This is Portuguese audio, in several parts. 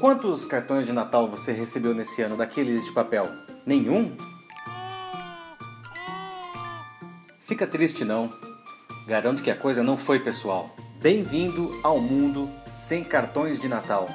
Quantos cartões de Natal você recebeu nesse ano daqueles de papel? Nenhum? Fica triste não. Garanto que a coisa não foi pessoal. Bem-vindo ao mundo sem cartões de Natal.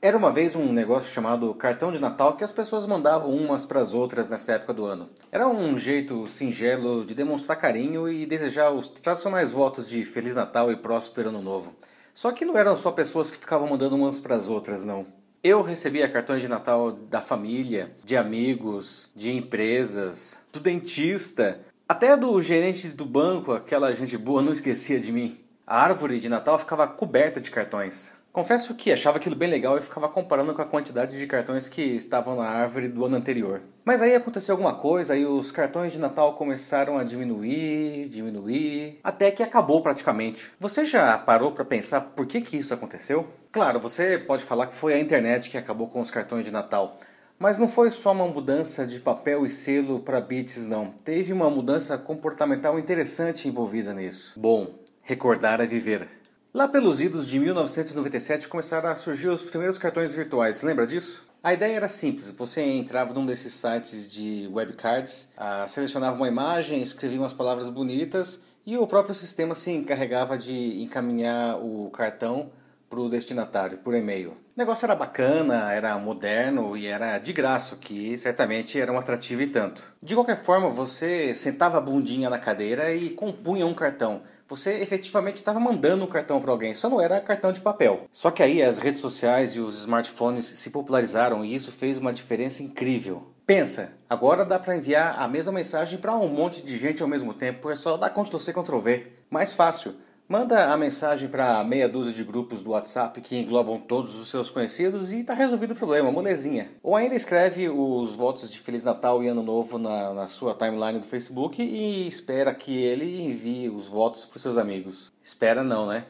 Era uma vez um negócio chamado cartão de Natal que as pessoas mandavam umas para as outras nessa época do ano. Era um jeito singelo de demonstrar carinho e desejar os tradicionais votos de Feliz Natal e Próspero Ano Novo. Só que não eram só pessoas que ficavam mandando umas para as outras, não. Eu recebia cartões de Natal da família, de amigos, de empresas, do dentista, até do gerente do banco, aquela gente boa não esquecia de mim. A árvore de Natal ficava coberta de cartões. Confesso que achava aquilo bem legal e ficava comparando com a quantidade de cartões que estavam na árvore do ano anterior. Mas aí aconteceu alguma coisa e os cartões de Natal começaram a diminuir, diminuir, até que acabou praticamente. Você já parou para pensar por que, que isso aconteceu? Claro, você pode falar que foi a internet que acabou com os cartões de Natal. Mas não foi só uma mudança de papel e selo para bits, não. Teve uma mudança comportamental interessante envolvida nisso. Bom, recordar é viver. Lá pelos idos de 1997 começaram a surgir os primeiros cartões virtuais, lembra disso? A ideia era simples, você entrava num desses sites de webcards, ah, selecionava uma imagem, escrevia umas palavras bonitas e o próprio sistema se encarregava de encaminhar o cartão para o destinatário por e-mail. O negócio era bacana, era moderno e era de graça, que certamente era um atrativo e tanto. De qualquer forma, você sentava a bundinha na cadeira e compunha um cartão você efetivamente estava mandando um cartão para alguém, só não era cartão de papel. Só que aí as redes sociais e os smartphones se popularizaram e isso fez uma diferença incrível. Pensa, agora dá para enviar a mesma mensagem para um monte de gente ao mesmo tempo, é só dar Ctrl C Ctrl V. Mais fácil. Manda a mensagem para meia dúzia de grupos do WhatsApp que englobam todos os seus conhecidos e tá resolvido o problema, molezinha. Ou ainda escreve os votos de Feliz Natal e Ano Novo na, na sua timeline do Facebook e espera que ele envie os votos para seus amigos. Espera não, né?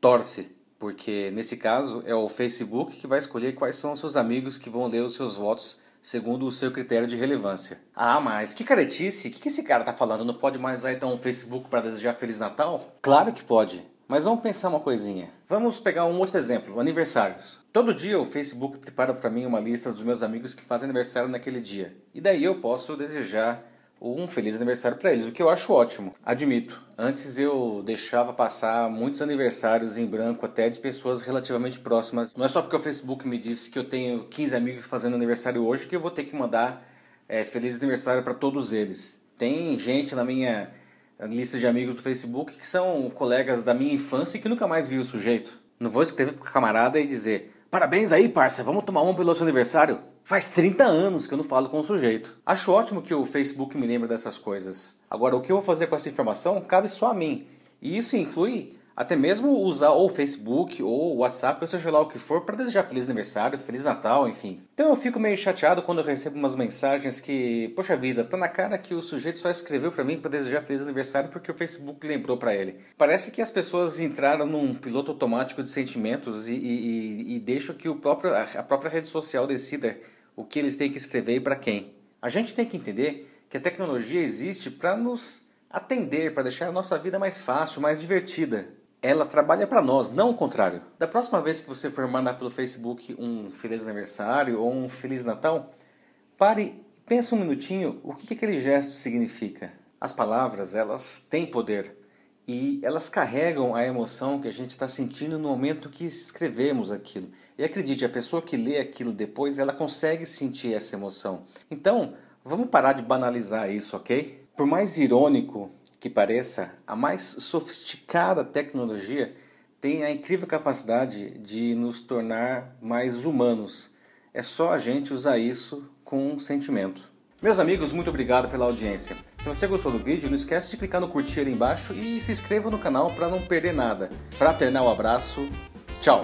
Torce, porque nesse caso é o Facebook que vai escolher quais são os seus amigos que vão ler os seus votos segundo o seu critério de relevância. Ah, mas que caretice! O que, que esse cara tá falando? Não pode mais usar então o Facebook para desejar Feliz Natal? Claro que pode. Mas vamos pensar uma coisinha. Vamos pegar um outro exemplo, aniversários. Todo dia o Facebook prepara para mim uma lista dos meus amigos que fazem aniversário naquele dia. E daí eu posso desejar um feliz aniversário para eles, o que eu acho ótimo, admito. Antes eu deixava passar muitos aniversários em branco, até de pessoas relativamente próximas. Não é só porque o Facebook me disse que eu tenho 15 amigos fazendo aniversário hoje que eu vou ter que mandar é, feliz aniversário para todos eles. Tem gente na minha lista de amigos do Facebook que são colegas da minha infância e que nunca mais vi o sujeito. Não vou escrever pro camarada e dizer: parabéns aí, parça, vamos tomar um pelo seu aniversário. Faz 30 anos que eu não falo com o sujeito. Acho ótimo que o Facebook me lembre dessas coisas. Agora, o que eu vou fazer com essa informação cabe só a mim. E isso inclui até mesmo usar ou o Facebook ou o WhatsApp, ou seja lá o que for, para desejar feliz aniversário, feliz Natal, enfim. Então eu fico meio chateado quando eu recebo umas mensagens que, poxa vida, tá na cara que o sujeito só escreveu para mim para desejar feliz aniversário porque o Facebook lembrou para ele. Parece que as pessoas entraram num piloto automático de sentimentos e, e, e deixam que o próprio, a própria rede social decida o que eles têm que escrever e para quem. A gente tem que entender que a tecnologia existe para nos atender, para deixar a nossa vida mais fácil, mais divertida. Ela trabalha para nós, não o contrário. Da próxima vez que você for mandar pelo Facebook um feliz aniversário ou um feliz Natal, pare e pense um minutinho o que aquele gesto significa. As palavras, elas têm poder e elas carregam a emoção que a gente está sentindo no momento que escrevemos aquilo. E acredite, a pessoa que lê aquilo depois, ela consegue sentir essa emoção. Então, vamos parar de banalizar isso, ok? Por mais irônico que pareça, a mais sofisticada tecnologia tem a incrível capacidade de nos tornar mais humanos. É só a gente usar isso com um sentimento. Meus amigos, muito obrigado pela audiência. Se você gostou do vídeo, não esquece de clicar no curtir ali embaixo e se inscreva no canal para não perder nada. Fraternal abraço, tchau!